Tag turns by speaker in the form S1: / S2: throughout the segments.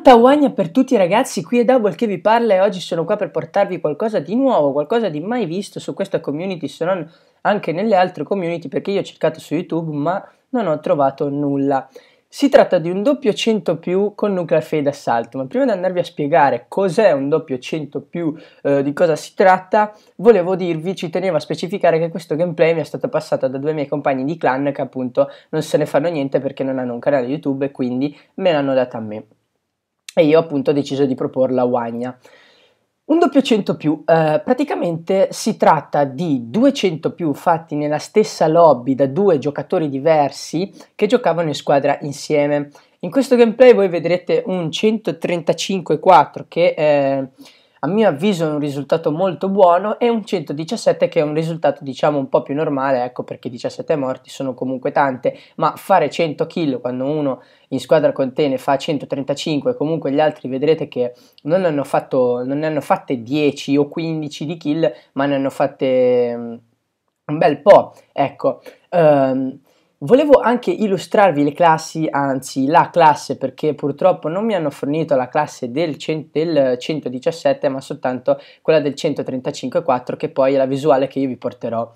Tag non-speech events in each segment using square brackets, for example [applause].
S1: Tanta guagna per tutti ragazzi, qui è Double che vi parla e oggi sono qua per portarvi qualcosa di nuovo, qualcosa di mai visto su questa community se non anche nelle altre community perché io ho cercato su YouTube ma non ho trovato nulla. Si tratta di un doppio 100 più con Nuclear Fade Assault, ma prima di andarvi a spiegare cos'è un doppio 100 più, eh, di cosa si tratta, volevo dirvi, ci tenevo a specificare che questo gameplay mi è stato passato da due miei compagni di clan che appunto non se ne fanno niente perché non hanno un canale YouTube e quindi me l'hanno data a me e io appunto ho deciso di proporla a Wagna. Un doppio 100 più, eh, praticamente si tratta di 200 più fatti nella stessa lobby da due giocatori diversi che giocavano in squadra insieme. In questo gameplay voi vedrete un 135-4 che eh, a mio avviso è un risultato molto buono e un 117 che è un risultato diciamo un po' più normale, ecco perché 17 morti sono comunque tante, ma fare 100 kg quando uno in squadra con te ne fa 135 comunque gli altri vedrete che non, hanno fatto, non ne hanno fatte 10 o 15 di kill, ma ne hanno fatte mm, un bel po', ecco. Um, Volevo anche illustrarvi le classi, anzi la classe, perché purtroppo non mi hanno fornito la classe del, del 117, ma soltanto quella del 135.4, che poi è la visuale che io vi porterò.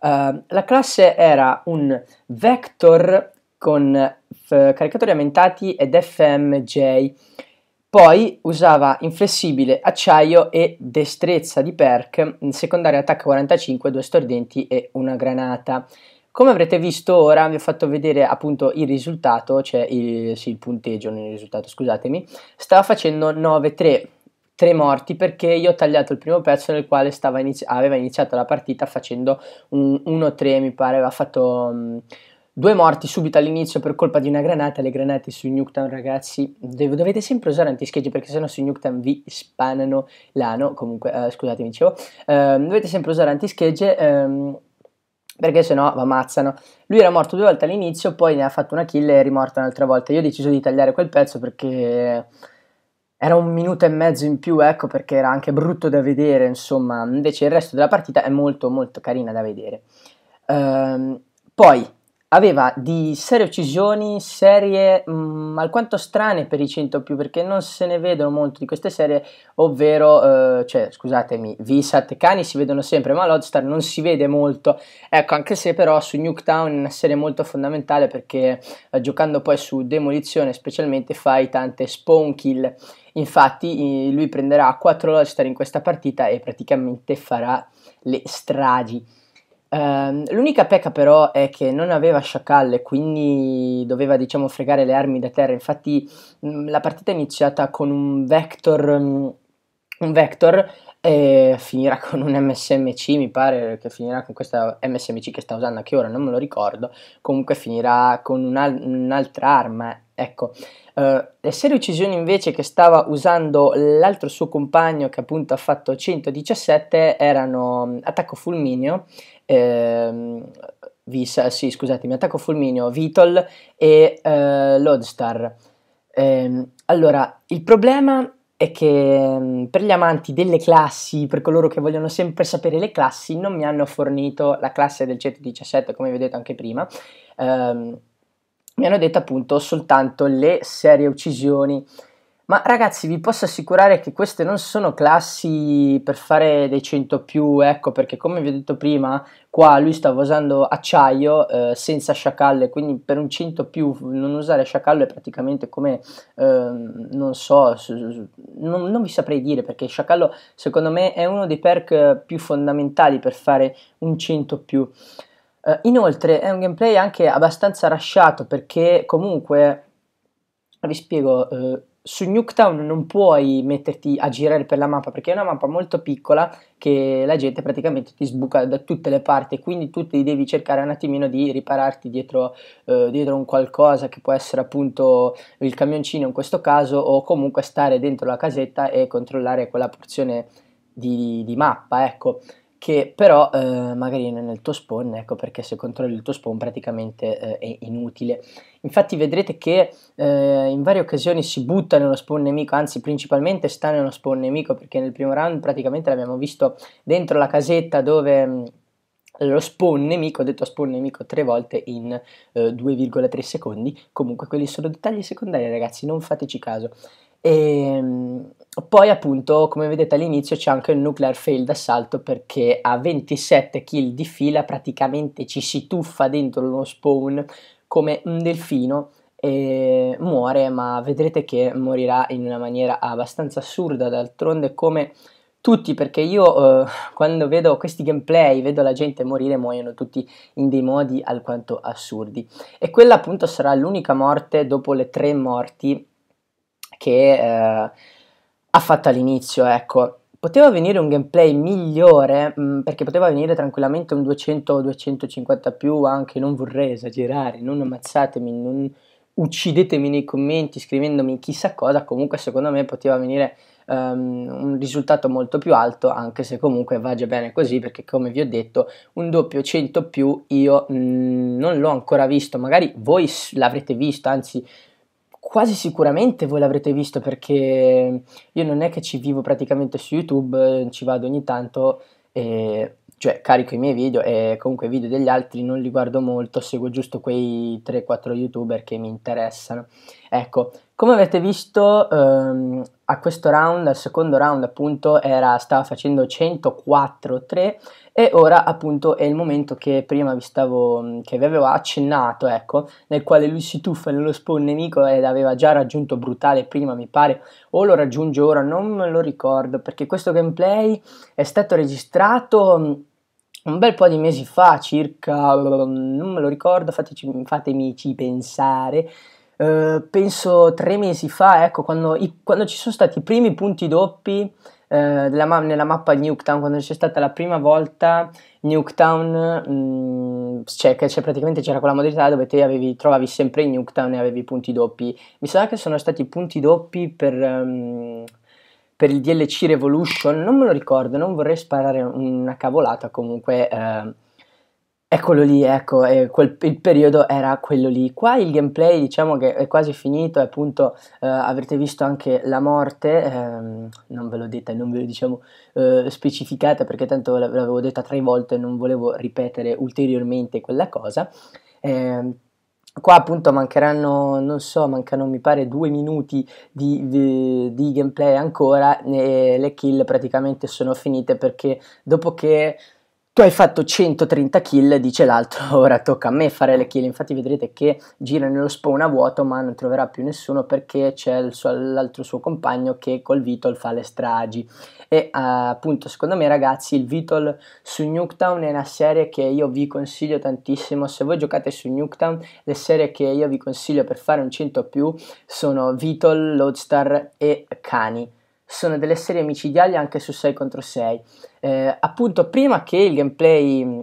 S1: Uh, la classe era un vector con caricatori aumentati ed FMJ, poi usava inflessibile, acciaio e destrezza di perk, secondaria attacco 45, due stordenti e una granata. Come avrete visto ora vi ho fatto vedere appunto il risultato, cioè il, sì, il punteggio, non il risultato scusatemi, stava facendo 9-3 tre morti perché io ho tagliato il primo pezzo nel quale inizi aveva iniziato la partita facendo un 1-3 mi pare, aveva fatto um, due morti subito all'inizio per colpa di una granata, le granate su Nuketown ragazzi dov dovete sempre usare antischeggi perché sennò su Nuketown vi spanano l'ano, comunque eh, scusatemi dicevo, eh, dovete sempre usare antischegge ehm, perché sennò no, ammazzano. Lui era morto due volte all'inizio, poi ne ha fatto una kill e è rimorto un'altra volta. Io ho deciso di tagliare quel pezzo perché era un minuto e mezzo in più, ecco perché era anche brutto da vedere, insomma, invece il resto della partita è molto molto carina da vedere. Ehm, poi aveva di serie uccisioni serie mh, mm, alquanto strane per i 100 più perché non se ne vedono molto di queste serie ovvero eh, cioè scusatemi Visat e Cani si vedono sempre ma Lodestar non si vede molto ecco anche se però su Nuketown è una serie molto fondamentale perché eh, giocando poi su demolizione specialmente fai tante spawn kill infatti lui prenderà 4 Lodestar in questa partita e praticamente farà le stragi Ehm, l'unica pecca però è che non aveva sciacalle, quindi doveva diciamo fregare le armi da terra. Infatti mh, mm, la partita è iniziata con un vector, mh, mm, un vector e finirà [laughs] con un MSMC, mi pare che finirà con questa MSMC che sta usando anche ora, non me lo ricordo. Comunque finirà con una, un'altra arma. Ecco, uh, eh, le serie uccisioni invece che stava usando l'altro suo compagno che appunto ha fatto 117 erano mm, attacco fulminio ehm, Visa, sì, scusatemi, Attacco fulminio, Vitol e eh, Lodestar. Ehm, allora, il problema è che mm, per gli amanti delle classi, per coloro che vogliono sempre sapere le classi, non mi hanno fornito la classe del 117, come vi ho detto anche prima. Ehm, mi hanno detto appunto soltanto le serie uccisioni ma ragazzi, vi posso assicurare che queste non sono classi per fare dei 100 più, ecco, perché come vi ho detto prima, qua lui stava usando acciaio eh, senza sciacalle, quindi per un 100 più non usare sciacallo è praticamente come, eh, non so, non, non, vi saprei dire, perché sciacallo secondo me è uno dei perk più fondamentali per fare un 100 più. Eh, inoltre è un gameplay anche abbastanza rasciato, perché comunque vi spiego, eh, su Nuketown non puoi metterti a girare per la mappa perché è una mappa molto piccola che la gente praticamente ti sbuca da tutte le parti quindi tu ti devi cercare un attimino di ripararti dietro, eh, dietro un qualcosa che può essere appunto il camioncino in questo caso o comunque stare dentro la casetta e controllare quella porzione di, di mappa ecco che però eh, magari nel tuo spawn, ecco perché se controlli il tuo spawn praticamente eh, è inutile. Infatti vedrete che eh, in varie occasioni si butta nello spawn nemico, anzi principalmente sta nello spawn nemico perché nel primo round praticamente l'abbiamo visto dentro la casetta dove lo spawn nemico, ho detto spawn nemico tre volte in eh, 2,3 secondi, comunque quelli sono dettagli secondari ragazzi, non fateci caso. E, ehm, poi appunto come vedete all'inizio c'è anche il nuclear fail d'assalto perché a 27 kill di fila praticamente ci si tuffa dentro uno spawn come un delfino e muore ma vedrete che morirà in una maniera abbastanza assurda d'altronde come tutti perché io eh, quando vedo questi gameplay vedo la gente morire muoiono tutti in dei modi alquanto assurdi e quella appunto sarà l'unica morte dopo le tre morti che eh, ha fatto all'inizio, ecco. Poteva venire un gameplay migliore mh, mm, perché poteva venire tranquillamente un 200 250 più, anche non vorrei esagerare, non ammazzatemi, non uccidetemi nei commenti scrivendomi chissà cosa, comunque secondo me poteva venire Um, un risultato molto più alto, anche se comunque va già bene così, perché come vi ho detto, un doppio 100 più io mh, mm, non l'ho ancora visto, magari voi l'avrete visto, anzi quasi sicuramente voi l'avrete visto perché io non è che ci vivo praticamente su YouTube, eh, ci vado ogni tanto, e, cioè carico i miei video e comunque i video degli altri non li guardo molto, seguo giusto quei 3-4 youtuber che mi interessano. Ecco, come avete visto ehm, a questo round, al secondo round appunto, era, stava facendo 104-3 e ora appunto è il momento che prima vi, stavo, mm, che vi avevo accennato, ecco, nel quale lui si tuffa nello spawn nemico ed aveva già raggiunto brutale prima mi pare, o lo raggiunge ora, non me lo ricordo perché questo gameplay è stato registrato mm, un bel po' di mesi fa, circa, mm, non me lo ricordo, fateci, fatemi ci pensare, eh, penso tre mesi fa, ecco, quando, i, quando, ci sono stati i primi punti doppi eh, della, nella mappa di Nuketown, quando c'è stata la prima volta Nuketown, mh, mm, cioè, cioè, praticamente c'era quella modalità dove te avevi, trovavi sempre Nuketown e avevi i punti doppi. Mi sa che sono stati punti doppi per... Um, per il DLC Revolution, non me lo ricordo, non vorrei sparare una cavolata comunque. Eh, Eccolo lì, ecco, quel, il periodo era quello lì. Qua il gameplay diciamo che è quasi finito, appunto eh, avrete visto anche la morte, ehm, non ve l'ho detta, non ve lo diciamo eh, specificata perché tanto ve l'avevo detta tre volte e non volevo ripetere ulteriormente quella cosa. Eh, qua appunto mancheranno, non so, mancano mi pare due minuti di, di, di gameplay ancora e le kill praticamente sono finite perché dopo che tu hai fatto 130 kill, dice l'altro, [laughs] ora tocca a me fare le kill. Infatti vedrete che gira nello spawn a vuoto ma non troverà più nessuno perché c'è l'altro suo compagno che col Vitol fa le stragi. E eh, appunto secondo me ragazzi il Vitol su Nuketown è una serie che io vi consiglio tantissimo. Se voi giocate su Nuketown le serie che io vi consiglio per fare un 100 più sono Vitol, Lodestar e Cani sono delle serie micidiali anche su 6 contro 6. Eh, appunto, prima che il gameplay mm,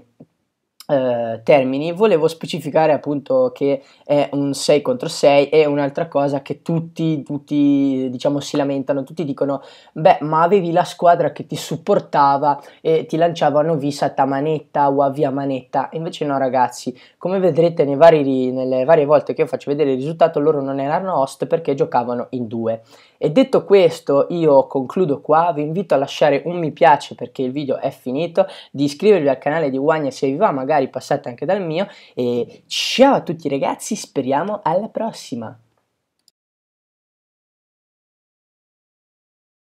S1: eh, termini, volevo specificare appunto che è un 6 contro 6 e un'altra cosa che tutti, tutti diciamo si lamentano, tutti dicono beh ma avevi la squadra che ti supportava e ti lanciavano visa a manetta o a via manetta, invece no ragazzi, come vedrete vari, nelle varie volte che io faccio vedere il risultato loro non erano host perché giocavano in due e detto questo io concludo qua, vi invito a lasciare un mi piace perché il video è finito, di iscrivervi al canale di Wagna se vi va, magari passate anche dal mio e ciao a tutti ragazzi, speriamo alla prossima!